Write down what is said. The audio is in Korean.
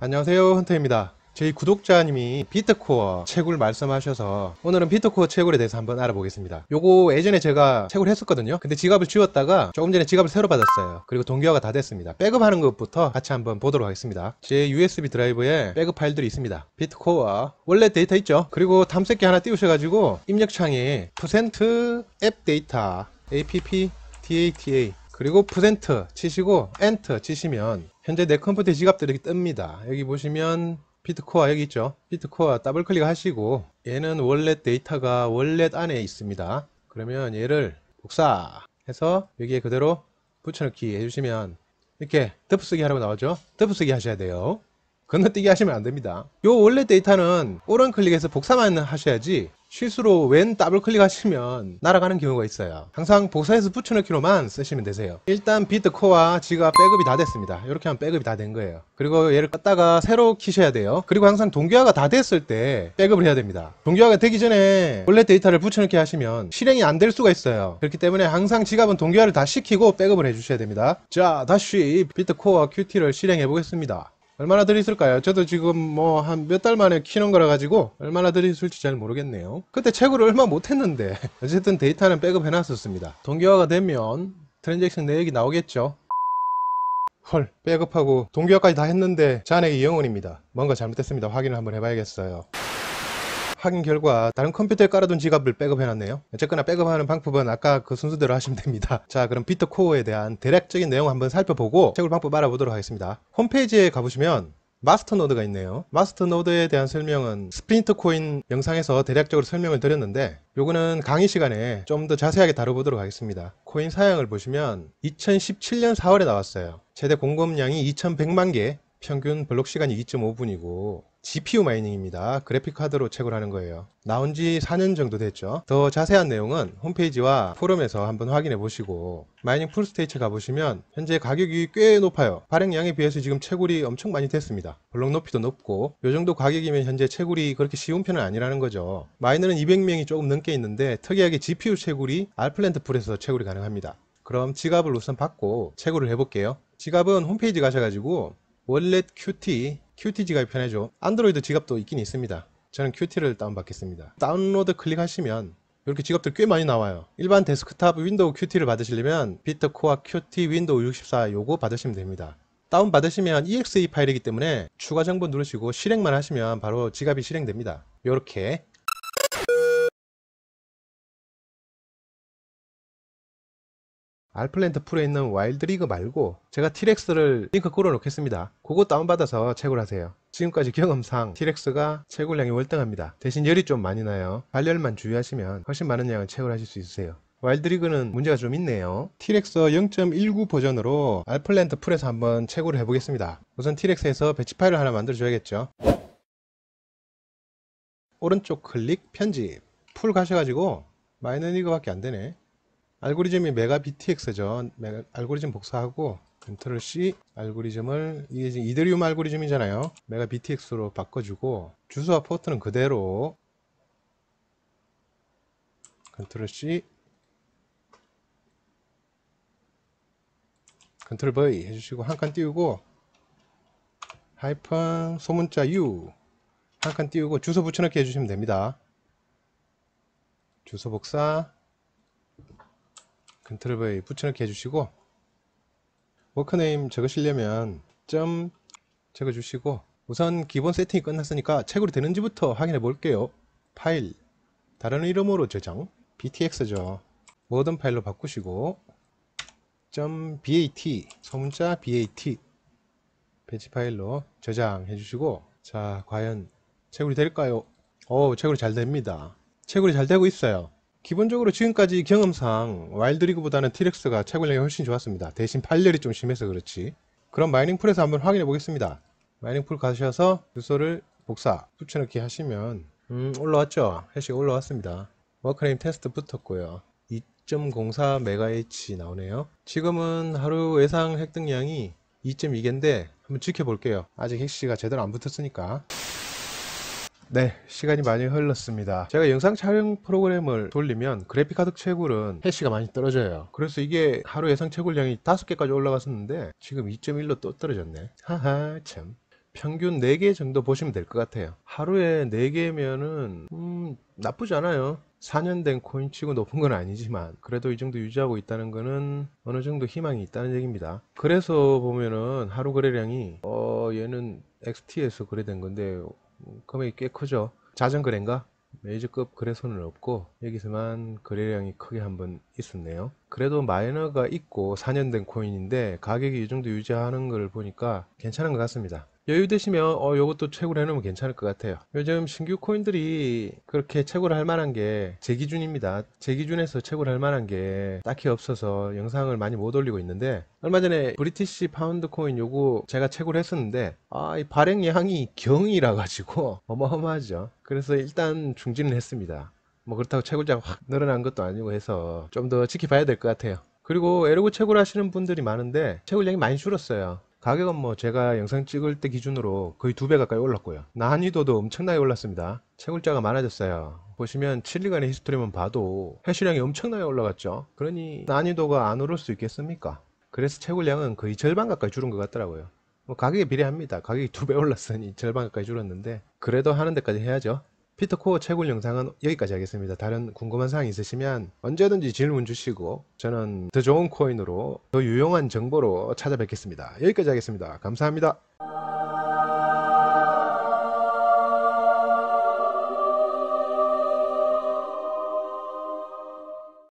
안녕하세요 헌터입니다 저희 구독자님이 비트코어 채굴 말씀하셔서 오늘은 비트코어 채굴에 대해서 한번 알아보겠습니다 요거 예전에 제가 채굴 했었거든요 근데 지갑을 지웠다가 조금 전에 지갑을 새로 받았어요 그리고 동기화가 다 됐습니다 백업하는 것부터 같이 한번 보도록 하겠습니다 제 USB 드라이브에 백업 파일들이 있습니다 비트코어 원래 데이터 있죠 그리고 탐색기 하나 띄우셔가지고 입력창에 앱 데이터 app data 그리고 치시고 엔터 치시면 현재 내 컴퓨터 지갑들이 이렇게 뜹니다. 여기 보시면 비트코어 여기 있죠. 비트코어 더블 클릭하시고 얘는 월렛 데이터가 월렛 안에 있습니다. 그러면 얘를 복사 해서 여기에 그대로 붙여넣기 해주시면 이렇게 덮쓰기 하라고 나오죠. 덮쓰기 하셔야 돼요. 건너뛰기 하시면 안됩니다 요 원래 데이터는 오른클릭에서 복사만 하셔야지 실수로 왼 더블 클릭하시면 날아가는 경우가 있어요 항상 복사해서 붙여넣기로만 쓰시면 되세요 일단 비트 코와 어지가 백업이 다 됐습니다 이렇게 하면 백업이 다 된 거예요 그리고 얘를 갖다가 새로 키셔야 돼요 그리고 항상 동기화가 다 됐을 때 백업을 해야 됩니다 동기화가 되기 전에 원래 데이터를 붙여넣기 하시면 실행이 안 될 수가 있어요 그렇기 때문에 항상 지갑은 동기화를 다 시키고 백업을 해주셔야 됩니다 자 다시 비트 코와 QT를 실행해 보겠습니다 얼마나 들이을까요 저도 지금 뭐 한 몇 달 만에 키는 거라 가지고 얼마나 들이을지 잘 모르겠네요 그때 채굴을 얼마 못했는데 어쨌든 데이터는 백업 해놨었습니다 동기화가 되면 트랜잭션 내역이 나오겠죠 헐 백업하고 동기화까지 다 했는데 잔액이 영원입니다 뭔가 잘못됐습니다 확인을 한번 해봐야겠어요 확인 결과 다른 컴퓨터에 깔아둔 지갑을 백업해놨네요. 어쨌거나 백업하는 방법은 아까 그 순서대로 하시면 됩니다. 자 그럼 비트코어에 대한 대략적인 내용 한번 살펴보고 채굴 방법 알아보도록 하겠습니다. 홈페이지에 가보시면 마스터 노드가 있네요 마스터 노드에 대한 설명은 스프린트 코인 영상에서 대략적으로 설명을 드렸는데 요거는 강의 시간에 좀 더 자세하게 다뤄보도록 하겠습니다 코인 사양을 보시면 2017년 4월에 나왔어요 최대 공급량이 2100만 개 평균 블록 시간이 2.5분이고 GPU 마이닝입니다. 그래픽 카드로 채굴 하는 거예요. 나온 지 4년 정도 됐죠. 더 자세한 내용은 홈페이지와 포럼에서 한번 확인해 보시고 마이닝 풀스테이츠 가보시면 현재 가격이 꽤 높아요. 발행량에 비해서 지금 채굴이 엄청 많이 됐습니다. 블록 높이도 높고 이 정도 가격이면 현재 채굴이 그렇게 쉬운 편은 아니라는 거죠. 마이너는 200명이 조금 넘게 있는데 특이하게 GPU 채굴이 알플랜트 풀에서 채굴이 가능합니다. 그럼 지갑을 우선 받고 채굴을 해볼게요. 지갑은 홈페이지 가셔가지고 월렛 QT QT 지갑이 편해죠. 안드로이드 지갑도 있긴 있습니다. 저는 QT를 다운받겠습니다. 다운로드 클릭하시면 이렇게 지갑들 꽤 많이 나와요. 일반 데스크탑 윈도우 QT를 받으시려면 비트코어 QT 윈도우 64 요거 받으시면 됩니다. 다운 받으시면 exe 파일이기 때문에 추가 정보 누르시고 실행만 하시면 바로 지갑이 실행됩니다. 이렇게 알플랜트 풀에 있는 와일드리그 말고 제가 티렉스를 링크 끌어 놓겠습니다. 그거 다운받아서 채굴 하세요. 지금까지 경험상 티렉스가 채굴량이 월등합니다. 대신 열이 좀 많이 나요. 발열만 주의하시면 훨씬 많은 양을 채굴하실 수 있으세요. 와일드리그는 문제가 좀 있네요. 티렉스 0.19 버전으로 알플랜트 풀에서 한번 채굴을 해보겠습니다. 우선 티렉스에서 배치 파일을 하나 만들어줘야겠죠. 오른쪽 클릭 편집 풀 가셔가지고 마이너리그밖에 안되네 알고리즘이 메가 BTX죠. 메가, 알고리즘 복사하고 Ctrl C 알고리즘을 이게 지금 이더리움 알고리즘이잖아요. 메가 BTX로 바꿔주고 주소와 포트는 그대로 Ctrl C Ctrl V 해주시고 한 칸 띄우고 하이픈 소문자 U 한 칸 띄우고 주소 붙여넣기 해주시면 됩니다. 주소 복사 컨트롤 V 붙여넣기 해주시고 워크네임 적으시려면 점 적어주시고 우선 기본 세팅이 끝났으니까 채굴이 되는지부터 확인해 볼게요 파일 다른 이름으로 저장 btx죠 모든 파일로 바꾸시고 점 .bat 소문자 bat 배치 파일로 저장해 주시고 자 과연 채굴이 될까요? 오 채굴이 잘 됩니다 채굴이 잘 되고 있어요 기본적으로 지금까지 경험상 와일드리그보다는 티렉스가 채굴량이 훨씬 좋았습니다. 대신 발열이 좀 심해서 그렇지. 그럼 마이닝풀에서 한번 확인해 보겠습니다. 마이닝풀 가셔서 유소를 복사 붙여넣기 하시면 음, 올라왔죠? 해시 올라왔습니다. 워크레임 테스트 붙었고요. 2.04 메가H 나오네요. 지금은 하루 예상 획득량이 2.2개인데 한번 지켜볼게요. 아직 핵시가 제대로 안 붙었으니까. 네 시간이 많이 흘렀습니다 제가 영상 촬영 프로그램을 돌리면 그래픽카드 채굴은 해시가 많이 떨어져요 그래서 이게 하루 예상 채굴량이 5개까지 올라갔었는데 지금 2.1로 또 떨어졌네 하하 참 평균 4개 정도 보시면 될 것 같아요 하루에 4개면은 음, 나쁘지 않아요 4년 된 코인치고 높은 건 아니지만 그래도 이 정도 유지하고 있다는 거는 어느 정도 희망이 있다는 얘기입니다 그래서 보면은 하루 거래량이 어 얘는 XT에서 거래된 건데 음, 금액이 꽤 크죠 자전거랜가 메이저급 거래소는 없고 여기서만 거래량이 크게 한번 있었네요 그래도 마이너가 있고 4년 된 코인인데 가격이 이 정도 유지하는 걸 보니까 괜찮은 것 같습니다 여유 되시면 어 요것도 채굴 해놓으면 괜찮을 것 같아요 요즘 신규 코인들이 그렇게 채굴 할 만한 게 제 기준입니다 제 기준에서 채굴 할 만한 게 딱히 없어서 영상을 많이 못 올리고 있는데 얼마 전에 브리티시 파운드 코인 요거 제가 채굴 했었는데 아 이 발행량이 경이라 가지고 어마어마하죠 그래서 일단 중지는 했습니다 뭐 그렇다고 채굴자가 확 늘어난 것도 아니고 해서 좀 더 지켜봐야 될 것 같아요 그리고 에르고 채굴 하시는 분들이 많은데 채굴량이 많이 줄었어요 가격은 뭐 제가 영상 찍을 때 기준으로 거의 두 배 가까이 올랐고요. 난이도도 엄청나게 올랐습니다. 채굴자가 많아졌어요. 보시면 7일간의 히스토리만 봐도 해시량이 엄청나게 올라갔죠. 그러니 난이도가 안 오를 수 있겠습니까? 그래서 채굴량은 거의 절반 가까이 줄은 것 같더라고요. 뭐 가격에 비례합니다. 가격이 두 배 올랐으니 절반 가까이 줄었는데 그래도 하는 데까지 해야죠. 피터 코어 채굴 영상은 여기까지 하겠습니다. 다른 궁금한 사항 있으시면 언제든지 질문 주시고 저는 더 좋은 코인으로 더 유용한 정보로 찾아뵙겠습니다. 여기까지 하겠습니다. 감사합니다.